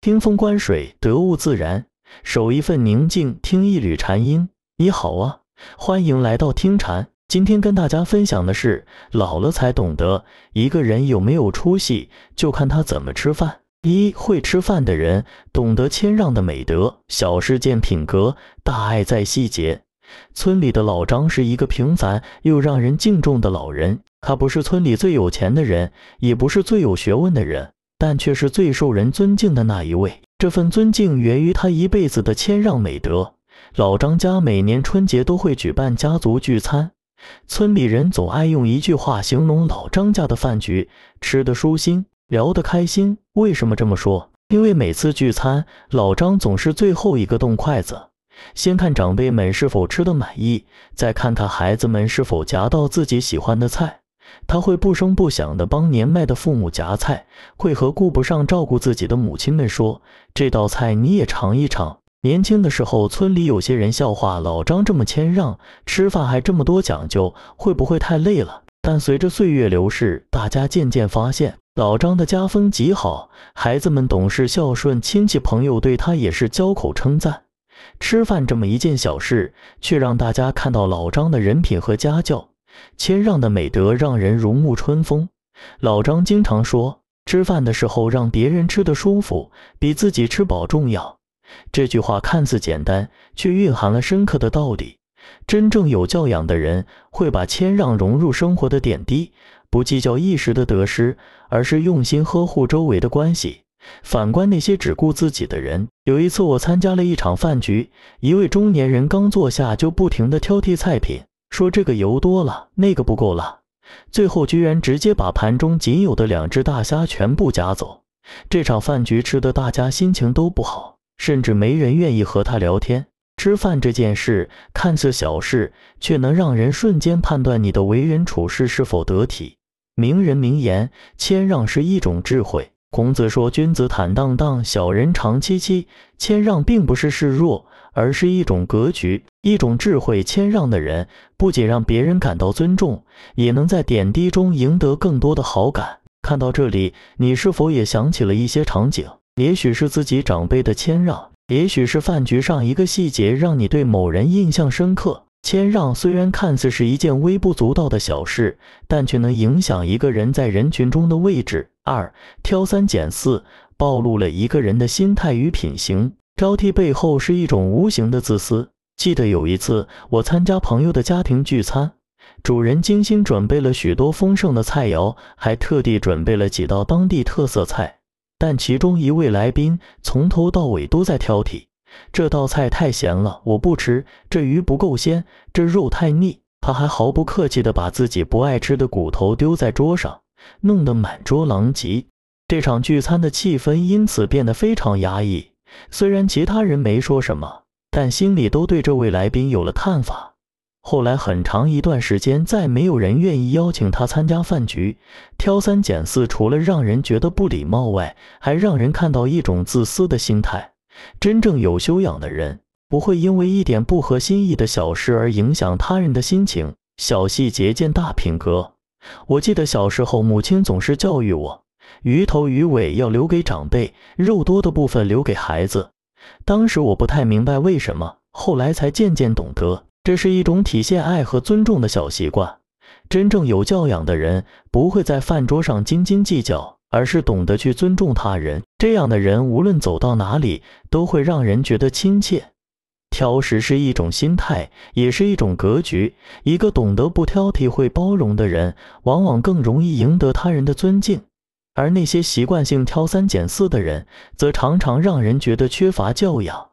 听风观水，得物自然；守一份宁静，听一缕禅音。你好啊，欢迎来到听禅。今天跟大家分享的是，老了才懂得，一个人有没有出息，就看他怎么吃饭。一会吃饭的人，懂得谦让的美德。小事见品格，大爱在细节。村里的老张是一个平凡又让人敬重的老人，他不是村里最有钱的人，也不是最有学问的人。但却是最受人尊敬的那一位。这份尊敬源于他一辈子的谦让美德。老张家每年春节都会举办家族聚餐，村里人总爱用一句话形容老张家的饭局：吃得舒心，聊得开心。为什么这么说？因为每次聚餐，老张总是最后一个动筷子，先看长辈们是否吃得满意，再看看孩子们是否夹到自己喜欢的菜。他会不声不响地帮年迈的父母夹菜，会和顾不上照顾自己的母亲们说：“这道菜你也尝一尝。”年轻的时候，村里有些人笑话老张这么谦让，吃饭还这么多讲究，会不会太累了？但随着岁月流逝，大家渐渐发现老张的家风极好，孩子们懂事孝顺，亲戚朋友对他也是交口称赞。吃饭这么一件小事，却让大家看到老张的人品和家教。谦让的美德让人如沐春风。老张经常说：“吃饭的时候让别人吃得舒服，比自己吃饱重要。”这句话看似简单，却蕴含了深刻的道理。真正有教养的人会把谦让融入生活的点滴，不计较一时的得失，而是用心呵护周围的关系。反观那些只顾自己的人，有一次我参加了一场饭局，一位中年人刚坐下就不停地挑剔菜品。说这个油多了，那个不够了，最后居然直接把盘中仅有的两只大虾全部夹走。这场饭局吃的大家心情都不好，甚至没人愿意和他聊天。吃饭这件事看似小事，却能让人瞬间判断你的为人处事是否得体。名人名言：谦让是一种智慧。孔子说：“君子坦荡荡，小人长戚戚。”谦让并不是示弱，而是一种格局，一种智慧。谦让的人不仅让别人感到尊重，也能在点滴中赢得更多的好感。看到这里，你是否也想起了一些场景？也许是自己长辈的谦让，也许是饭局上一个细节让你对某人印象深刻。谦让虽然看似是一件微不足道的小事，但却能影响一个人在人群中的位置。二挑三拣四暴露了一个人的心态与品行，挑剔背后是一种无形的自私。记得有一次，我参加朋友的家庭聚餐，主人精心准备了许多丰盛的菜肴，还特地准备了几道当地特色菜，但其中一位来宾从头到尾都在挑剔。这道菜太咸了，我不吃。这鱼不够鲜，这肉太腻。他还毫不客气地把自己不爱吃的骨头丢在桌上，弄得满桌狼藉。这场聚餐的气氛因此变得非常压抑。虽然其他人没说什么，但心里都对这位来宾有了看法。后来很长一段时间，再没有人愿意邀请他参加饭局。挑三拣四，除了让人觉得不礼貌外，还让人看到一种自私的心态。真正有修养的人，不会因为一点不合心意的小事而影响他人的心情。小细节见大品格。我记得小时候，母亲总是教育我，鱼头鱼尾要留给长辈，肉多的部分留给孩子。当时我不太明白为什么，后来才渐渐懂得，这是一种体现爱和尊重的小习惯。真正有教养的人，不会在饭桌上斤斤计较。而是懂得去尊重他人，这样的人无论走到哪里都会让人觉得亲切。挑食是一种心态，也是一种格局。一个懂得不挑剔、会包容的人，往往更容易赢得他人的尊敬；而那些习惯性挑三拣四的人，则常常让人觉得缺乏教养。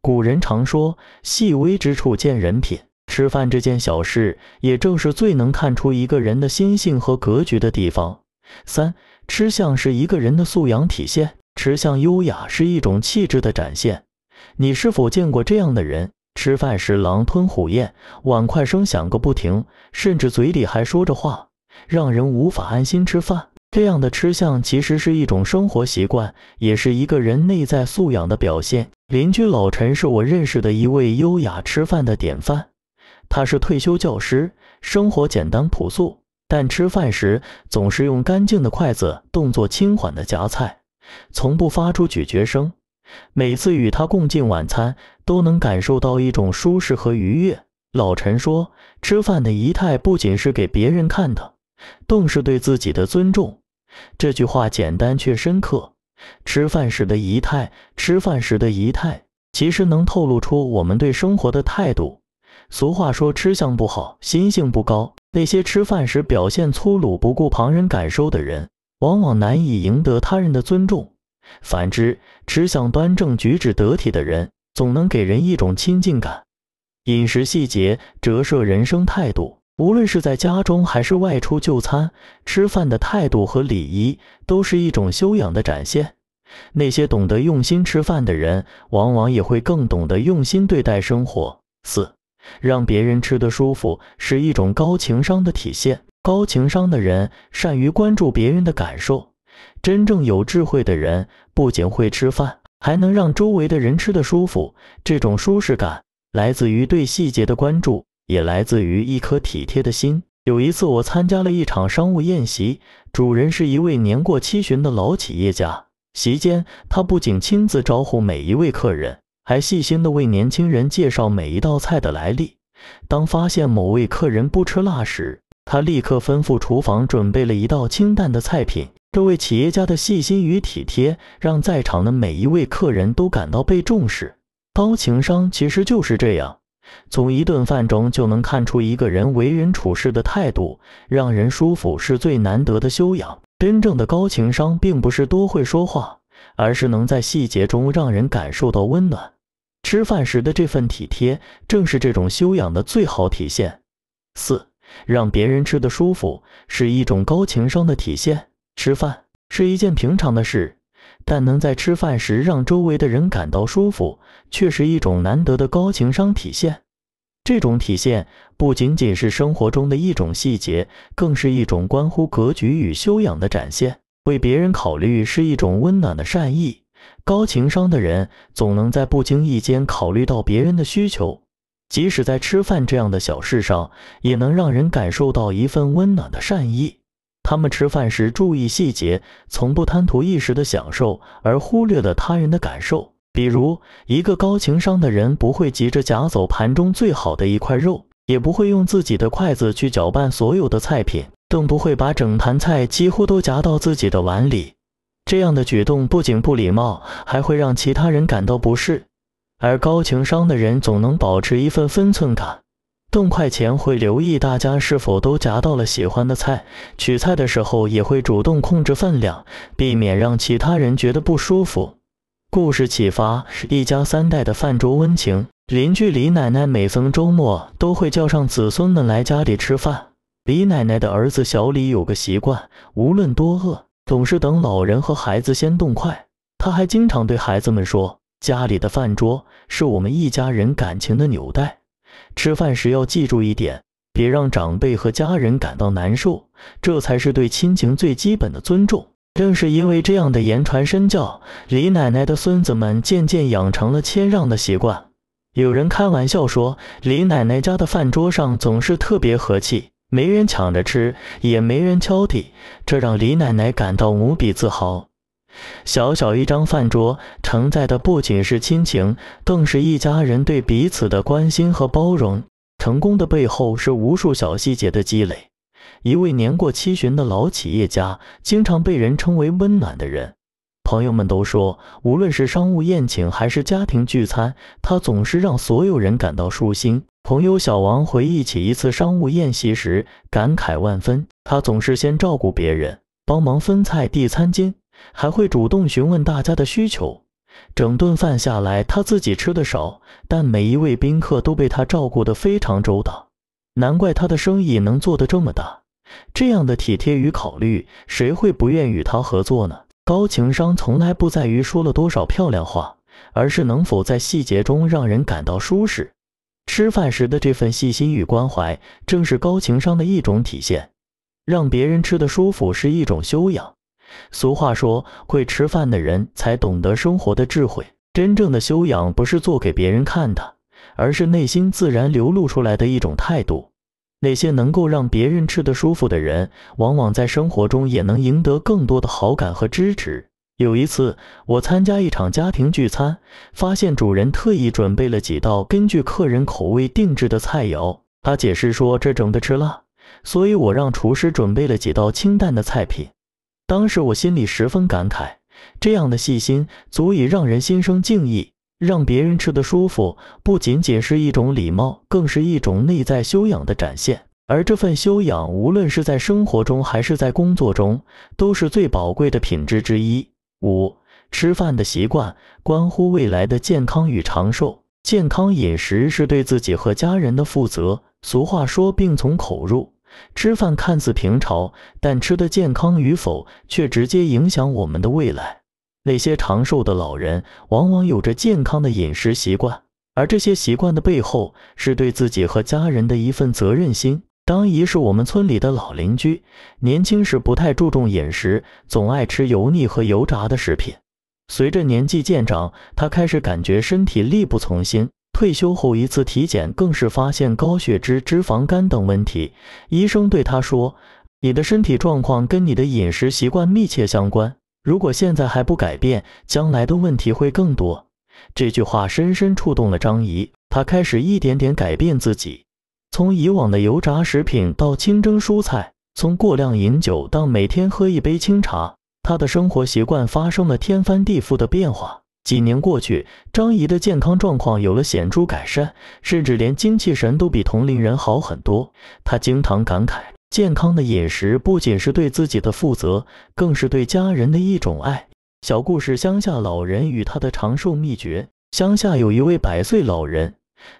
古人常说：“细微之处见人品。”吃饭这件小事，也正是最能看出一个人的心性和格局的地方。三。吃相是一个人的素养体现，吃相优雅是一种气质的展现。你是否见过这样的人？吃饭时狼吞虎咽，碗筷声响个不停，甚至嘴里还说着话，让人无法安心吃饭。这样的吃相其实是一种生活习惯，也是一个人内在素养的表现。邻居老陈是我认识的一位优雅吃饭的典范，他是退休教师，生活简单朴素。但吃饭时总是用干净的筷子，动作轻缓地夹菜，从不发出咀嚼声。每次与他共进晚餐，都能感受到一种舒适和愉悦。老陈说：“吃饭的仪态不仅是给别人看的，更是对自己的尊重。”这句话简单却深刻。吃饭时的仪态，吃饭时的仪态，其实能透露出我们对生活的态度。俗话说：“吃相不好，心性不高。”那些吃饭时表现粗鲁、不顾旁人感受的人，往往难以赢得他人的尊重。反之，吃相端正、举止得体的人，总能给人一种亲近感。饮食细节折射人生态度。无论是在家中还是外出就餐，吃饭的态度和礼仪都是一种修养的展现。那些懂得用心吃饭的人，往往也会更懂得用心对待生活。四。让别人吃得舒服是一种高情商的体现。高情商的人善于关注别人的感受。真正有智慧的人不仅会吃饭，还能让周围的人吃得舒服。这种舒适感来自于对细节的关注，也来自于一颗体贴的心。有一次，我参加了一场商务宴席，主人是一位年过七旬的老企业家。席间，他不仅亲自招呼每一位客人。还细心地为年轻人介绍每一道菜的来历。当发现某位客人不吃辣时，他立刻吩咐厨房准备了一道清淡的菜品。这位企业家的细心与体贴，让在场的每一位客人都感到被重视。高情商其实就是这样，从一顿饭中就能看出一个人为人处事的态度，让人舒服是最难得的修养。真正的高情商并不是多会说话，而是能在细节中让人感受到温暖。吃饭时的这份体贴，正是这种修养的最好体现。四，让别人吃得舒服，是一种高情商的体现。吃饭是一件平常的事，但能在吃饭时让周围的人感到舒服，却是一种难得的高情商体现。这种体现不仅仅是生活中的一种细节，更是一种关乎格局与修养的展现。为别人考虑，是一种温暖的善意。高情商的人总能在不经意间考虑到别人的需求，即使在吃饭这样的小事上，也能让人感受到一份温暖的善意。他们吃饭时注意细节，从不贪图一时的享受而忽略了他人的感受。比如，一个高情商的人不会急着夹走盘中最好的一块肉，也不会用自己的筷子去搅拌所有的菜品，更不会把整盘菜几乎都夹到自己的碗里。这样的举动不仅不礼貌，还会让其他人感到不适。而高情商的人总能保持一份分寸感，动筷前会留意大家是否都夹到了喜欢的菜，取菜的时候也会主动控制分量，避免让其他人觉得不舒服。故事启发：是一家三代的饭桌温情。邻居李奶奶每逢周末都会叫上子孙们来家里吃饭。李奶奶的儿子小李有个习惯，无论多饿。总是等老人和孩子先动筷。他还经常对孩子们说：“家里的饭桌是我们一家人感情的纽带，吃饭时要记住一点，别让长辈和家人感到难受，这才是对亲情最基本的尊重。”正是因为这样的言传身教，李奶奶的孙子们渐渐养成了谦让的习惯。有人开玩笑说：“李奶奶家的饭桌上总是特别和气。”没人抢着吃，也没人挑剔，这让李奶奶感到无比自豪。小小一张饭桌承载的不仅是亲情，更是一家人对彼此的关心和包容。成功的背后是无数小细节的积累。一位年过七旬的老企业家，经常被人称为“温暖的人”。朋友们都说，无论是商务宴请还是家庭聚餐，他总是让所有人感到舒心。朋友小王回忆起一次商务宴席时，感慨万分。他总是先照顾别人，帮忙分菜、递餐巾，还会主动询问大家的需求。整顿饭下来，他自己吃的少，但每一位宾客都被他照顾得非常周到。难怪他的生意能做得这么大。这样的体贴与考虑，谁会不愿与他合作呢？高情商从来不在于说了多少漂亮话，而是能否在细节中让人感到舒适。吃饭时的这份细心与关怀，正是高情商的一种体现。让别人吃得舒服是一种修养。俗话说，会吃饭的人才懂得生活的智慧。真正的修养不是做给别人看的，而是内心自然流露出来的一种态度。那些能够让别人吃得舒服的人，往往在生活中也能赢得更多的好感和支持。有一次，我参加一场家庭聚餐，发现主人特意准备了几道根据客人口味定制的菜肴。他解释说，这整的吃辣，所以我让厨师准备了几道清淡的菜品。当时我心里十分感慨，这样的细心足以让人心生敬意。让别人吃得舒服，不仅仅是一种礼貌，更是一种内在修养的展现。而这份修养，无论是在生活中还是在工作中，都是最宝贵的品质之一。五、吃饭的习惯关乎未来的健康与长寿。健康饮食是对自己和家人的负责。俗话说：“病从口入。”吃饭看似平常，但吃的健康与否，却直接影响我们的未来。那些长寿的老人往往有着健康的饮食习惯，而这些习惯的背后是对自己和家人的一份责任心。张姨是我们村里的老邻居，年轻时不太注重饮食，总爱吃油腻和油炸的食品。随着年纪渐长，他开始感觉身体力不从心。退休后一次体检更是发现高血脂、脂肪肝等问题。医生对他说：“你的身体状况跟你的饮食习惯密切相关。”如果现在还不改变，将来的问题会更多。这句话深深触动了张姨，她开始一点点改变自己，从以往的油炸食品到清蒸蔬菜，从过量饮酒到每天喝一杯清茶，她的生活习惯发生了天翻地覆的变化。几年过去，张姨的健康状况有了显著改善，甚至连精气神都比同龄人好很多。她经常感慨。健康的饮食不仅是对自己的负责，更是对家人的一种爱。小故事：乡下老人与他的长寿秘诀。乡下有一位百岁老人，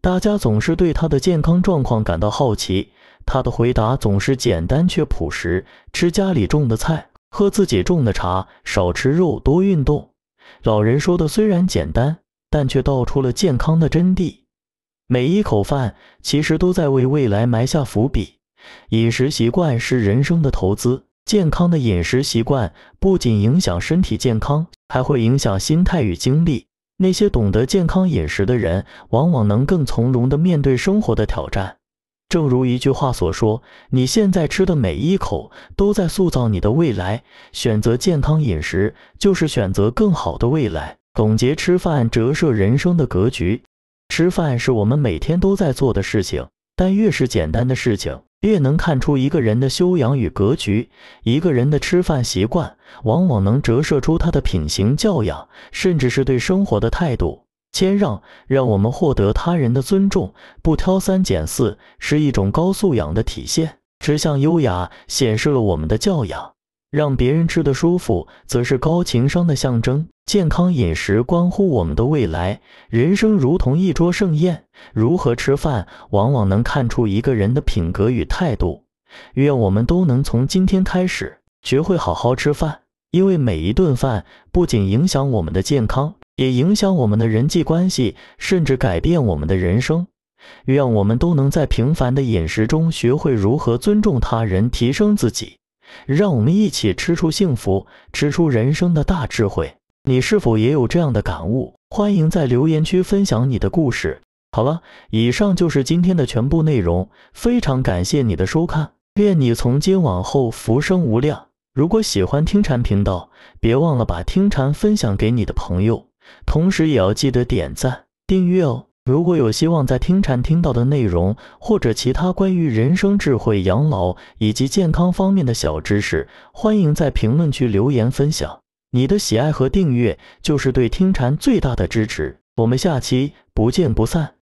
大家总是对他的健康状况感到好奇。他的回答总是简单却朴实：吃家里种的菜，喝自己种的茶，少吃肉，多运动。老人说的虽然简单，但却道出了健康的真谛。每一口饭其实都在为未来埋下伏笔。饮食习惯是人生的投资，健康的饮食习惯不仅影响身体健康，还会影响心态与精力。那些懂得健康饮食的人，往往能更从容地面对生活的挑战。正如一句话所说：“你现在吃的每一口，都在塑造你的未来。选择健康饮食，就是选择更好的未来。”总结：吃饭折射人生的格局。吃饭是我们每天都在做的事情。但越是简单的事情，越能看出一个人的修养与格局。一个人的吃饭习惯，往往能折射出他的品行、教养，甚至是对生活的态度。谦让让我们获得他人的尊重，不挑三拣四是一种高素养的体现。吃相优雅显示了我们的教养。让别人吃的舒服，则是高情商的象征。健康饮食关乎我们的未来。人生如同一桌盛宴，如何吃饭往往能看出一个人的品格与态度。愿我们都能从今天开始学会好好吃饭，因为每一顿饭不仅影响我们的健康，也影响我们的人际关系，甚至改变我们的人生。愿我们都能在平凡的饮食中学会如何尊重他人，提升自己。让我们一起吃出幸福，吃出人生的大智慧。你是否也有这样的感悟？欢迎在留言区分享你的故事。好了，以上就是今天的全部内容，非常感谢你的收看。愿你从今往后福生无量。如果喜欢听禅频道，别忘了把听禅分享给你的朋友，同时也要记得点赞、订阅哦。如果有希望在听禅听到的内容，或者其他关于人生智慧、养老以及健康方面的小知识，欢迎在评论区留言分享。你的喜爱和订阅就是对听禅最大的支持。我们下期不见不散。